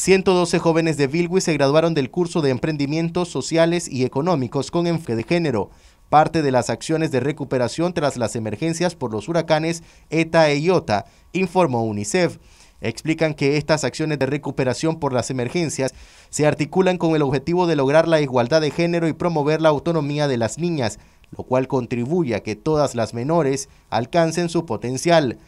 112 jóvenes de Bilwi se graduaron del curso de emprendimientos sociales y económicos con enfoque de género, parte de las acciones de recuperación tras las emergencias por los huracanes ETA e IOTA, informó UNICEF. Explican que estas acciones de recuperación por las emergencias se articulan con el objetivo de lograr la igualdad de género y promover la autonomía de las niñas, lo cual contribuye a que todas las menores alcancen su potencial.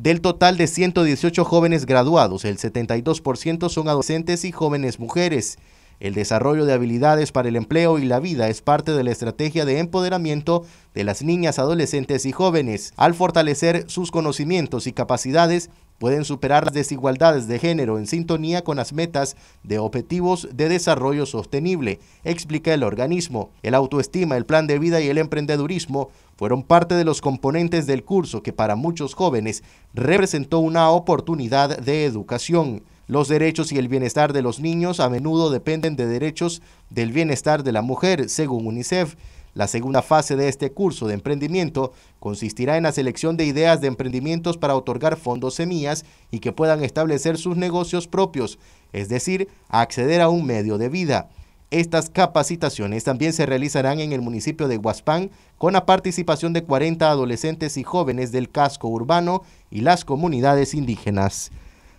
Del total de 118 jóvenes graduados, el 72% son adolescentes y jóvenes mujeres. El desarrollo de habilidades para el empleo y la vida es parte de la estrategia de empoderamiento de las niñas, adolescentes y jóvenes. Al fortalecer sus conocimientos y capacidades, pueden superar las desigualdades de género en sintonía con las metas de objetivos de desarrollo sostenible, explica el organismo. El autoestima, el plan de vida y el emprendedurismo fueron parte de los componentes del curso que para muchos jóvenes representó una oportunidad de educación. Los derechos y el bienestar de los niños a menudo dependen de derechos del bienestar de la mujer, según UNICEF. La segunda fase de este curso de emprendimiento consistirá en la selección de ideas de emprendimientos para otorgar fondos semillas y que puedan establecer sus negocios propios, es decir, acceder a un medio de vida. Estas capacitaciones también se realizarán en el municipio de Huaspán con la participación de 40 adolescentes y jóvenes del casco urbano y las comunidades indígenas.